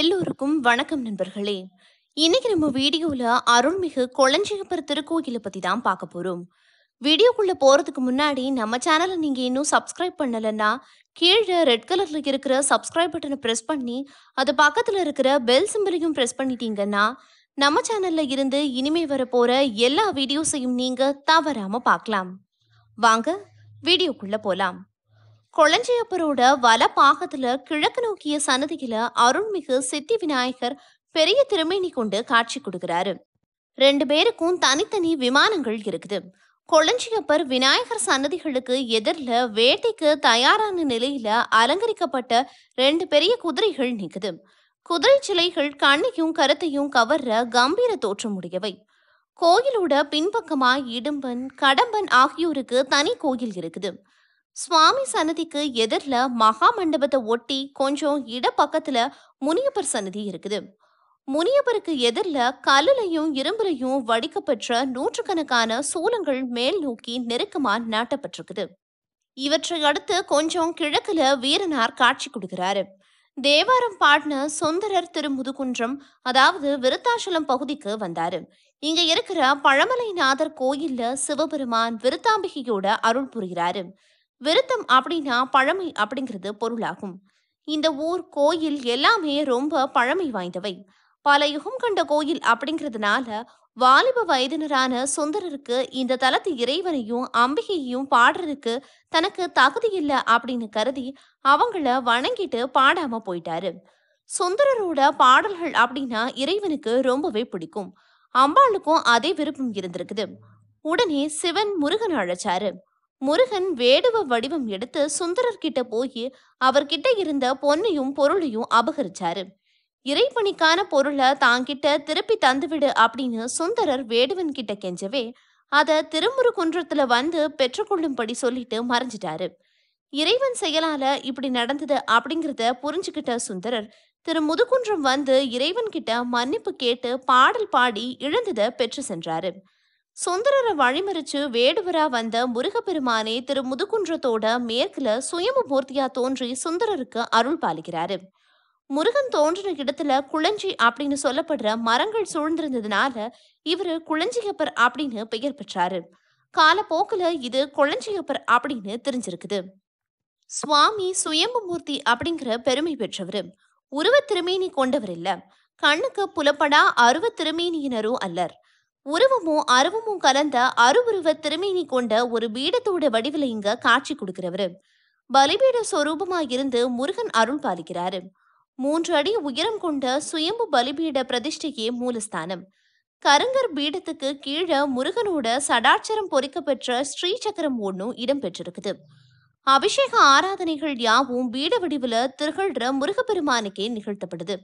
எல்லோருக்கும் வணக்கம் நண்பர்களே இன்னைக்கு நம்ம வீடியோவில் அருள்மிகு கொளஞ்சிகப்பர் திருக்கோயிலை பற்றி தான் பார்க்க போகிறோம் வீடியோக்குள்ளே போகிறதுக்கு முன்னாடி நம்ம சேனலை நீங்கள் இன்னும் சப்ஸ்கிரைப் பண்ணலைன்னா கீழே ரெட் கலரில் இருக்கிற சப்ஸ்கிரைப் பட்டனை ப்ரெஸ் பண்ணி அது பக்கத்தில் இருக்கிற பெல் சிம்பிளையும் ப்ரெஸ் பண்ணிட்டீங்கன்னா நம்ம சேனலில் இருந்து இனிமே வரப்போகிற எல்லா வீடியோஸையும் நீங்கள் தவறாமல் பார்க்கலாம் வாங்க வீடியோக்குள்ளே போகலாம் கொளஞ்சியப்பரோட வல பாகத்துல கிழக்கு நோக்கிய சன்னதியில அருள்மிகு சித்தி விநாயகர் பெரிய திருமேனி கொண்டு காட்சி கொடுக்கிறாரு ரெண்டு பேருக்கும் தனித்தனி விமானங்கள் இருக்குது கொளஞ்சியப்பர் விநாயகர் சன்னதிகளுக்கு எதிரில் வேட்டைக்கு தயாரான நிலையில அலங்கரிக்கப்பட்ட ரெண்டு பெரிய குதிரைகள் நிற்குது குதிரை சிலைகள் கண்ணையும் கருத்தையும் கவர்ற கம்பீர உடையவை கோயிலோட பின்பக்கமாய் இடும்பன் கடம்பன் ஆகியோருக்கு தனி கோயில் இருக்குது சுவாமி சன்னதிக்கு எதிரில் மகா மண்டபத்தை ஒட்டி கொஞ்சம் இட முனியப்பர் சன்னதி இருக்குது முனியப்பருக்கு எதிரில் கல்லுலையும் இரும்புலையும் வடிக்கப்பெற்ற நூற்றுக்கணக்கான சூலங்கள் மேல் நோக்கி நெருக்கமாக நாட்டப்பட்டிருக்குது இவற்றை அடுத்து கொஞ்சம் கிழக்குல வீரனார் காட்சி கொடுக்கிறாரு தேவாரம் பாடின சுந்தரர் திருமுதுகுன்றம் அதாவது விருத்தாச்சலம் பகுதிக்கு வந்தாரு இங்க இருக்கிற பழமலைநாதர் கோயில்ல சிவபெருமான் விருத்தாம்பிகையோட அருள் புரிகிறாரு விருத்தம் அப்படின்னா பழமை அப்படிங்கிறது பொருளாகும் இந்த ஊர் கோயில் எல்லாமே ரொம்ப பழமை வாய்ந்தவை பல யுகம் கண்ட கோயில் அப்படிங்கிறதுனால வாலிப வயதினரான சுந்தரருக்கு இந்த தலத்து இறைவனையும் அம்பிகையையும் பாடுறதுக்கு தனக்கு தகுதி இல்லை அப்படின்னு கருதி அவங்கள வணங்கிட்டு பாடாம போயிட்டாரு சுந்தரரோட பாடல்கள் அப்படின்னா இறைவனுக்கு ரொம்பவே பிடிக்கும் அம்பாளுக்கும் அதே விருப்பம் இருந்திருக்குது உடனே சிவன் முருகன் அழைச்சாரு முருகன் வேடுவ வடிவம் எடுத்து சுந்தரர்கிட்ட போய் அவர்கிட்ட இருந்த பொன்னையும் பொருளையும் அபகரிச்சாரு இறைப்பணிக்கான பொருளை தாங்கிட்ட திருப்பி தந்துவிடு அப்படின்னு சுந்தரர் வேடுவன் கிட்ட கெஞ்சவே அதை திருமுருகுன்றத்துல வந்து பெற்றுக்கொள்ளும்படி சொல்லிட்டு மறைஞ்சிட்டாரு இறைவன் செயலால இப்படி நடந்தது அப்படிங்கிறத புரிஞ்சுக்கிட்ட சுந்தரர் திரு முதுகுன்றம் வந்து இறைவன் கிட்ட மன்னிப்பு கேட்டு பாடல் பாடி இழந்ததை பெற்று சென்றாரு சுந்தரரை வழிமறிச்சு வேடுவரா வந்த முருகப்பெருமானே திரு முதுகுன்றத்தோட மேற்குல மூர்த்தியா தோன்றி சுந்தரருக்கு அருள் பாலிக்கிறாரு முருகன் தோன்றின இடத்துல குளஞ்சி அப்படின்னு சொல்லப்படுற மரங்கள் சூழ்ந்திருந்ததுனால இவரு குளஞ்சியப்பர் அப்படின்னு பெயர் பெற்றாரு காலப்போக்கில் இது குளஞ்சியப்பர் அப்படின்னு தெரிஞ்சிருக்குது சுவாமி சுயம்புமூர்த்தி அப்படிங்கிற பெருமை பெற்றவர் உருவ திருமேனி கொண்டவர் இல்ல கண்ணுக்கு புலப்படா அருவ திருமேனியினரும் அல்லர் உருவமும் அருவமும் கலந்த அருவுருவ திருமேனி கொண்ட ஒரு பீடத்தோட வடிவில் இங்க காட்சி கொடுக்கிறவரு பலிபீட சொரூபமாக இருந்து முருகன் அருள் பாலிக்கிறாரு மூன்று அடி உயரம் கொண்ட சுயம்பு பலிபீட பிரதிஷ்டையே மூலஸ்தானம் கருங்கர் பீடத்துக்கு கீழே முருகனோட சடாட்சரம் பொறிக்கப்பெற்ற ஸ்ரீ சக்கரம் ஒன்றும் இடம்பெற்றிருக்குது அபிஷேக ஆராதனைகள் யாவும் பீட வடிவில் திகழ்ற முருகப்பெருமானுக்கே நிகழ்த்தப்படுது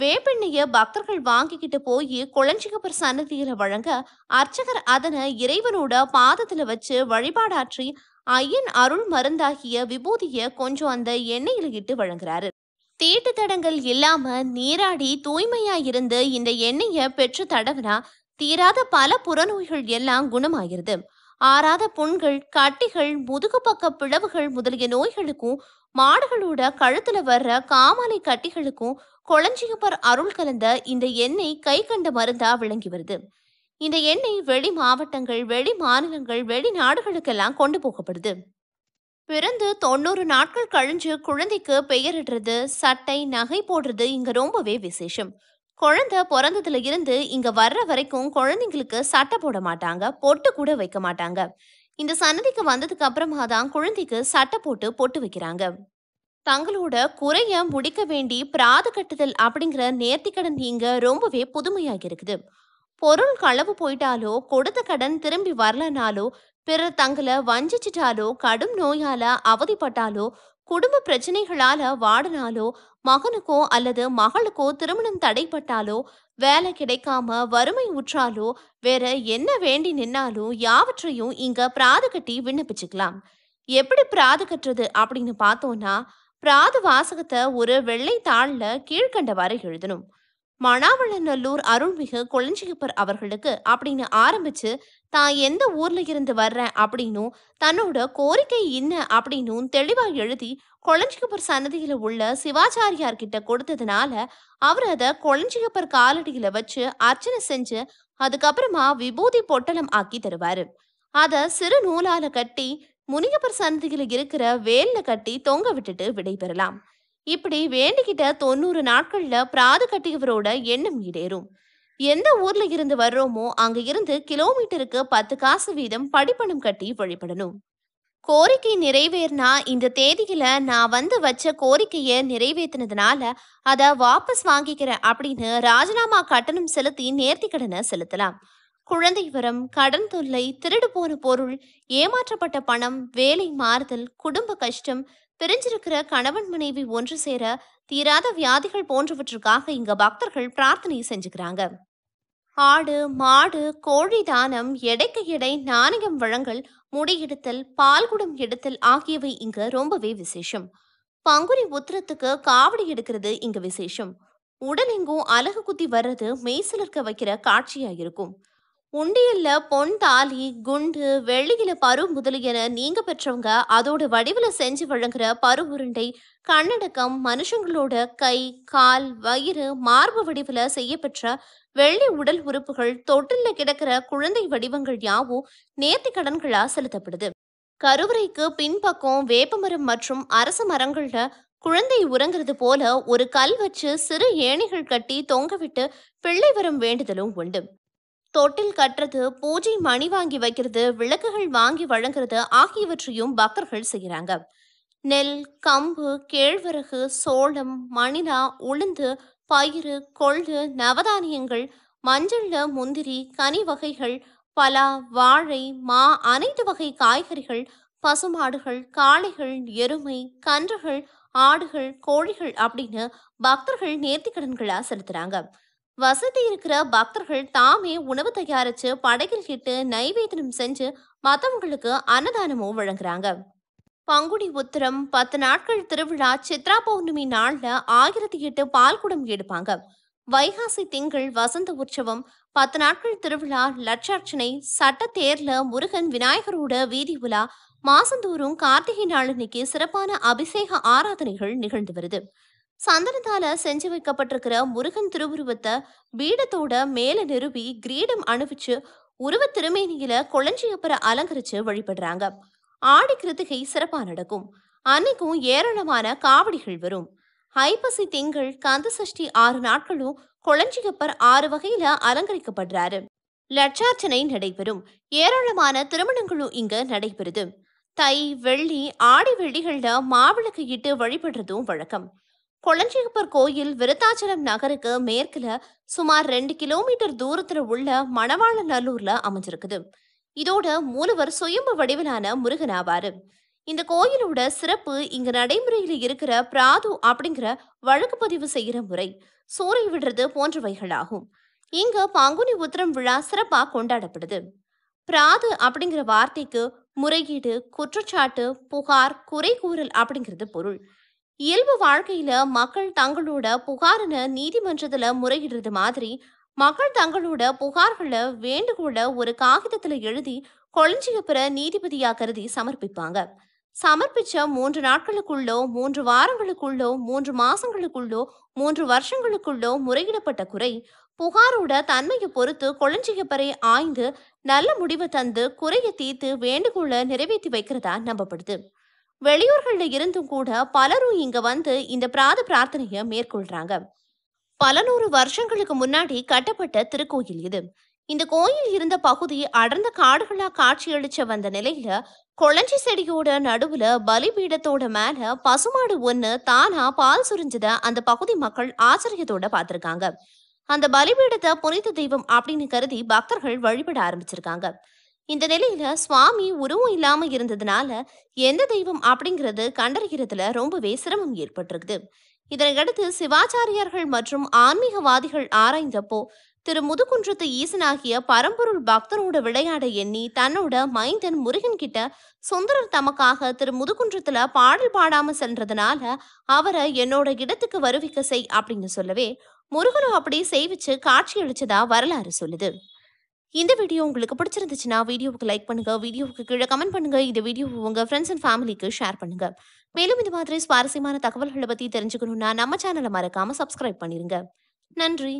வேப்பெண்ணைய பக்தர்கள் வாங்கிக்கிட்டு போய் குளஞ்சிகப்பர் சன்னதியில வழங்க அர்ச்சகர் அதனை இறைவனோட பாதத்துல வச்சு வழிபாடாற்றி ஐயன் அருள் மருந்தாகிய விபூதிய கொஞ்சம் அந்த எண்ணெயில இட்டு வழங்குறாரு தீட்டு தடங்கள் இல்லாம நீராடி தூய்மையா இருந்து இந்த எண்ணெய பெற்று தடவினா தீராத பல புறநோய்கள் எல்லாம் குணமாயிருது ஆறாத புண்கள் கட்டிகள் முதுகு பக்க பிளவுகள் முதலிய நோய்களுக்கும் மாடுகளோட கழுத்துல வர்ற காமாலை கட்டிகளுக்கும் கொளஞ்சியப்பர் அருள் கலந்த இந்த எண்ணெய் கை கண்ட மருந்தா விளங்கி வருது இந்த எண்ணெய் வெளி மாவட்டங்கள் வெளி மாநிலங்கள் வெளிநாடுகளுக்கெல்லாம் கொண்டு போகப்படுது பிறந்து தொண்ணூறு நாட்கள் கழிஞ்சு குழந்தைக்கு பெயரிடுறது சட்டை நகை போடுறது இங்க ரொம்பவே விசேஷம் குழந்தை பிறந்ததுல இருந்து இங்க வர்ற வரைக்கும் குழந்தைங்களுக்கு சட்டை போட மாட்டாங்க பொட்டு கூட வைக்க மாட்டாங்க இந்த சன்னதிக்கு வந்ததுக்கு அப்புறமா தான் குழந்தைக்கு சட்டை போட்டு பொட்டு வைக்கிறாங்க தங்களோட குறைய முடிக்க வேண்டி பிராத கட்டுதல் அப்படிங்கிற நேர்த்திக்கடன் இங்க ரொம்பவே புதுமையாக இருக்குது பொருள் களவு போயிட்டாலோ கொடுத்த கடன் திரும்பி வரலனாலோ பிறர் தங்களை வஞ்சிச்சிட்டாலோ கடும் நோயால அவதிப்பட்டாலோ குடும்ப பிரச்சனைகளால வாடனாலோ மகனுக்கோ அல்லது மகளுக்கோ திருமணம் தடைப்பட்டாலோ வேலை கிடைக்காம வறுமை உற்றாலோ வேற என்ன வேண்டி நின்னாலும் யாவற்றையும் இங்க பிராது கட்டி விண்ணப்பிச்சுக்கலாம் எப்படி பிராது கட்டுறது அப்படின்னு பார்த்தோம்னா பிராது வாசகத்தை ஒரு வெள்ளை தாளில் கீழ்கண்டவாறு எழுதணும் மணாவளநல்லூர் அருள்மிகு குளஞ்சியப்பர் அவர்களுக்கு அப்படின்னு ஆரம்பிச்சு தான் எந்த ஊர்ல இருந்து வர்றேன் அப்படின்னும் தன்னோட கோரிக்கை என்ன அப்படின்னும் தெளிவா எழுதி குளஞ்சியப்பர் சன்னதியில உள்ள சிவாச்சாரியார் கிட்ட கொடுத்ததுனால அவர் அதை குளஞ்சியப்பர் காலடியில வச்சு அர்ச்சனை செஞ்சு அதுக்கப்புறமா விபூதி பொட்டலம் ஆக்கி தருவாரு அதை சிறு நூலால கட்டி முனிகப்பர் சன்னதியில இருக்கிற வேல்ல கட்டி தொங்க விட்டுட்டு விடைபெறலாம் இப்படி வேண்டிக்கிட்ட தொண்ணூறு நாட்களில் பிராது கட்டியவரோட எண்ணம் ஈடேறும் எந்த ஊர்ல இருந்து வர்றோமோ அங்க இருந்து கிலோமீட்டருக்கு பத்து காசு வீதம் படிப்பணம் கட்டி வழிபடணும் கோரிக்கை நிறைவேறினா இந்த தேதியில நான் வந்து வச்ச கோரிக்கையை நிறைவேற்றினதுனால அதை வாபஸ் வாங்கிக்கிறேன் அப்படின்னு ராஜினாமா கட்டணம் செலுத்தி நேர்த்தி கடனை செலுத்தலாம் குழந்தை வரம் கடன் தொல்லை திருடு போன பொருள் ஏமாற்றப்பட்ட பணம் வேலை மாறுதல் குடும்ப கஷ்டம் பிரிஞ்சிருக்கிற கணவன் மனைவி ஒன்று சேர தீராத வியாதிகள் போன்றவற்றுக்காக இங்க பக்தர்கள் பிரார்த்தனை செஞ்சுக்கிறாங்க ஆடு மாடு கோழி தானம் எடைக்கு எடை நாணயம் வழங்கல் முடியெடுத்தல் பால்குடம் எடுத்தல் ஆகியவை இங்க ரொம்பவே விசேஷம் பங்குனி உத்திரத்துக்கு காவடி எடுக்கிறது இங்க விசேஷம் உடலெங்கும் அலகு குத்தி வர்றது மெய்சிலிருக்க வைக்கிற காட்சியாயிருக்கும் இருக்கும் உண்டியல்ல பொன் தாலி குண்டு வெள்ளியில பரு முதலியன நீங்க பெற்றவங்க அதோட வடிவில் செஞ்சு வழங்குற பரு உருண்டை கண்ணடக்கம் மனுஷங்களோட கை கால் வயிறு மார்பு வடிவில் செய்யப்பெற்ற வெள்ளி உடல் உறுப்புகள் தொட்டில கிடக்கிற குழந்தை வடிவங்கள் யாவும் நேர்த்தி கடன்களா செலுத்தப்படுது கருவறைக்கு பின்பக்கம் வேப்பமரம் மற்றும் அரச மரங்கள்ல குழந்தை உறங்குறது போல ஒரு கல் வச்சு சிறு ஏணிகள் கட்டி தொங்க விட்டு பிள்ளை வரும் வேண்டுதலும் உண்டு தொட்டில் கட்டுறது பூஜை மணி வாங்கி வைக்கிறது விளக்குகள் வாங்கி வழங்குறது ஆகியவற்றையும் பக்தர்கள் செய்கிறாங்க நெல் கம்பு கேழ்வரகு சோளம் மணிலா உளுந்து பயிறு கொள்ளு நவதானியங்கள் மஞ்சள் முந்திரி கனி வகைகள் பலா வாழை மா அனைத்து வகை காய்கறிகள் பசுமாடுகள் காளைகள் எருமை கன்றுகள் ஆடுகள் கோழிகள் அப்படின்னு பக்தர்கள் நேர்த்திக்கடன்களாக செலுத்துறாங்க வசதி இருக்கிற பக்தர்கள் தாமே உணவு தயாரித்து படகில் கிட்டு நைவேதனம் செஞ்சு மற்றவங்களுக்கு அன்னதானமும் வழங்குறாங்க பங்குனி உத்திரம் பத்து நாட்கள் திருவிழா சித்ரா பௌர்ணமி நாளில் ஆயிரத்தி எட்டு பால்குடம் எடுப்பாங்க வைகாசி திங்கள் வசந்த உற்சவம் பத்து நாட்கள் திருவிழா லட்சார்ச்சனை சட்ட தேர்ல முருகன் விநாயகரோட வீதி உலா மாசந்தோறும் கார்த்திகை நாளன்னைக்கு சிறப்பான அபிஷேக ஆராதனைகள் நிகழ்ந்து வருது சந்தனத்தால செஞ்சு வைக்கப்பட்டிருக்கிற முருகன் திருவுருவத்தை பீடத்தோட மேல நிறுவி கிரீடம் அணிவிச்சு உருவ திருமேனியில குழஞ்சியப்பரை அலங்கரிச்சு வழிபடுறாங்க ஆடி கிருத்திகை சிறப்பா நடக்கும் அன்னைக்கும் ஏராளமான காவடிகள் வரும் ஐப்பசி திங்கள் கந்த சஷ்டி ஆறு நாட்களும் குழஞ்சியப்பர் ஆறு வகையில அலங்கரிக்கப்படுறாரு லட்சார்ச்சனை நடைபெறும் ஏராளமான திருமணங்களும் இங்க நடைபெறுது தை வெள்ளி ஆடி வெள்ளிகள்ல மாவிளக்கு இட்டு வழிபடுறதும் வழக்கம் கொளஞ்சியப்பர் கோயில் விருத்தாச்சலம் நகருக்கு மேற்குல சுமார் ரெண்டு கிலோமீட்டர் தூரத்துல உள்ள மணவாள நல்லூர்ல அமைஞ்சிருக்குது இதோட மூலவர் சுயம்ப வடிவிலான முருகன் ஆவாரு இந்த கோயிலோட சிறப்பு இங்க நடைமுறையில இருக்கிற பிராது அப்படிங்கிற வழக்கு பதிவு செய்கிற முறை சூறை விடுறது போன்றவைகளாகும் இங்க பாங்குனி உத்திரம் விழா சிறப்பா கொண்டாடப்படுது பிராது அப்படிங்கிற வார்த்தைக்கு முறையீடு குற்றச்சாட்டு புகார் குறை கூறல் அப்படிங்கிறது பொருள் இயல்பு வாழ்க்கையில மக்கள் தங்களோட புகாருன்னு நீதிமன்றத்துல முறையிடுறது மாதிரி மக்கள் தங்களோட புகார்களை வேண்டுகோள ஒரு காகிதத்துல எழுதி கொழஞ்சிய பிற நீதிபதியா கருதி சமர்ப்பிப்பாங்க சமர்ப்பிச்ச மூன்று நாட்களுக்குள்ளோ மூன்று வாரங்களுக்குள்ளோ மூன்று மாசங்களுக்குள்ளோ மூன்று வருஷங்களுக்குள்ளோ முறையிடப்பட்ட குறை புகாரோட தன்மையை பொறுத்து கொழஞ்சிகப்பறை ஆய்ந்து நல்ல முடிவு தந்து குறையை தீர்த்து வேண்டுகோளை நிறைவேற்றி வைக்கிறதா நம்பப்படுது வெளியூர்களில் இருந்தும் கூட பலரும் இங்க வந்து இந்த பிராத பிரார்த்தனையை மேற்கொள்றாங்க பல நூறு வருஷங்களுக்கு முன்னாடி கட்டப்பட்ட திருக்கோயில் இது இந்த கோயில் இருந்த பகுதி அடர்ந்த காடுகளா காட்சியளிச்ச வந்த நிலையில கொளஞ்சி செடியோட நடுவுல பலிபீடத்தோட மேல பசுமாடு ஒண்ணு தானா பால் சுரிஞ்சத அந்த பகுதி மக்கள் ஆச்சரியத்தோட பார்த்துருக்காங்க அந்த பலிபீடத்தை புனித தெய்வம் அப்படின்னு கருதி பக்தர்கள் வழிபட ஆரம்பிச்சிருக்காங்க இந்த நிலையில சுவாமி உருவம் இல்லாம இருந்ததுனால எந்த தெய்வம் அப்படிங்கிறது கண்டறிகிறதுல ரொம்பவே சிரமம் ஏற்பட்டிருக்குது இதனையடுத்து சிவாச்சாரியார்கள் மற்றும் ஆன்மீகவாதிகள் ஆராய்ந்தப்போ திரு முதுகுன்றத்து ஈசனாகிய பரம்பொருள் பக்தனோட விளையாட எண்ணி தன்னோட மைந்தன் முருகன் கிட்ட சுந்தரர் தமக்காக திரு முதுகுன்றத்துல பாடல் பாடாம சென்றதுனால அவரை என்னோட இடத்துக்கு வருவிக்க செய் அப்படின்னு சொல்லவே முருகனும் அப்படி செய்விச்சு அளிச்சதா வரலாறு சொல்லுது இந்த வீடியோ உங்களுக்கு பிடிச்சிருந்துச்சுன்னா வீடியோவுக்கு லைக் பண்ணுங்க வீடியோவுக்கு கீழே கமெண்ட் பண்ணுங்க இந்த வீடியோ உங்க ஃப்ரெண்ட்ஸ் அண்ட் ஃபேமிலிக்கு ஷேர் பண்ணுங்க மேலும் இந்த மாதிரி சுவாரஸ்யமான தகவல்களை பற்றி தெரிஞ்சுக்கணும்னா நம்ம சேனலை மறக்காம சப்ஸ்கிரைப் பண்ணிருங்க நன்றி